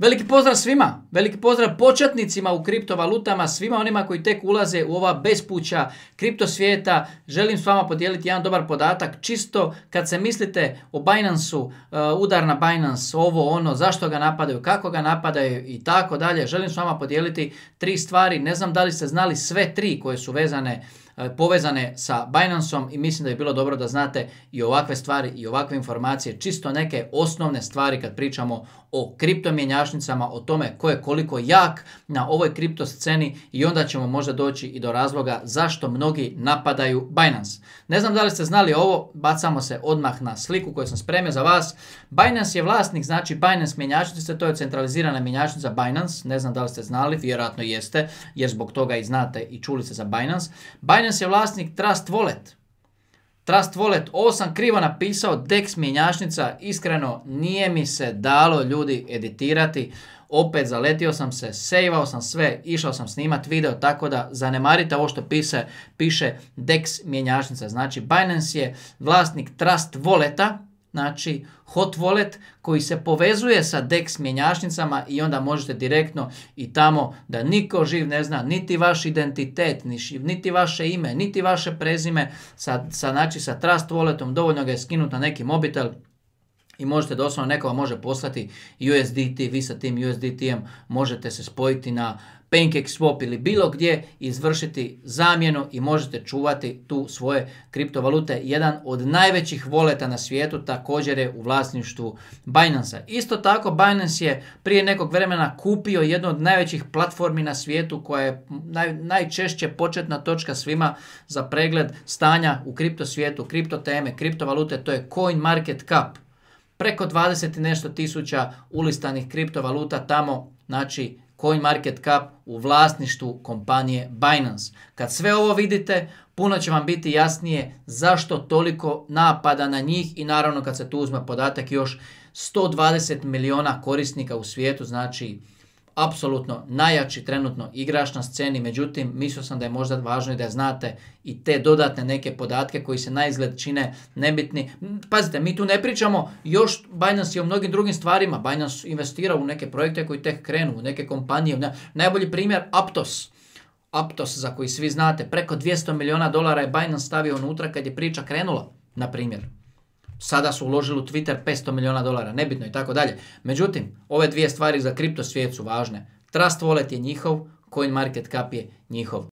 Veliki pozdrav svima, veliki pozdrav početnicima u kriptovalutama, svima onima koji tek ulaze u ova bespuća kripto Želim s vama podijeliti jedan dobar podatak, čisto kad se mislite o Binance-u, uh, udar na Binance, ovo ono, zašto ga napadaju, kako ga napadaju i tako dalje. Želim s vama podijeliti tri stvari, ne znam da li ste znali sve tri koje su vezane E, povezane sa Binanceom i mislim da je bilo dobro da znate i ovakve stvari i ovakve informacije, čisto neke osnovne stvari kad pričamo o kriptomjenjačnicama, o tome ko je koliko jak na ovoj kripto sceni i onda ćemo možda doći i do razloga zašto mnogi napadaju Binance. Ne znam da li ste znali ovo, bacamo se odmah na sliku koju sam spremio za vas. Binance je vlasnik, znači Binance mjenjačnice, to je centralizirana mjenjačnica Binance, ne znam da li ste znali, vjerojatno jeste, jer zbog toga i znate i čuli ste za Binance. Binance Binance je vlasnik Trust Wallet. Trust Wallet, ovo sam krivo napisao, Dex mjenjačnica, iskreno nije mi se dalo ljudi editirati, opet zaletio sam se, sejvao sam sve, išao sam snimat video, tako da zanemarite ovo što piše Dex mjenjašnica. Znači Binance je vlasnik Trust Walleta, znači hot wallet koji se povezuje sa DEX mjenjačnicama i onda možete direktno i tamo da niko živ ne zna niti vaš identitet, niti vaše ime, niti vaše prezime sa, sa, znači, sa Trust Walletom, dovoljno ga je skinuti na neki mobitel i možete doslovno neko vam može poslati USDT, vi sa tim USDT-em možete se spojiti na Pancake Swap ili bilo gdje izvršiti zamjenu i možete čuvati tu svoje kriptovalute. Jedan od najvećih voleta na svijetu također je u vlasništvu Binance. Isto tako Binance je prije nekog vremena kupio jednu od najvećih platformi na svijetu koja je najčešće početna točka svima za pregled stanja u kripto svijetu, kriptovalute, to je CoinMarketCap preko 20 i nešto tisuća ulistanih kriptovaluta tamo, znači CoinMarketCap u vlasništvu kompanije Binance. Kad sve ovo vidite, puno će vam biti jasnije zašto toliko napada na njih i naravno kad se tu uzme podatak još 120 miliona korisnika u svijetu, znači apsolutno najjači trenutno igrač na sceni, međutim mislio sam da je možda važno i da znate i te dodatne neke podatke koji se na izgled čine nebitni. Pazite, mi tu ne pričamo, još Binance je o mnogim drugim stvarima, Binance investira u neke projekte koji tek krenu, u neke kompanije. Najbolji primjer, Aptos. Aptos za koji svi znate, preko 200 milijuna dolara je Binance stavio unutra kad je priča krenula, na primjer sada su uložili u Twitter 500 milijuna dolara, nebitno i tako dalje. Međutim, ove dvije stvari za kripto svijet su važne. Trust Wallet je njihov, Coin Market Cap je njihov.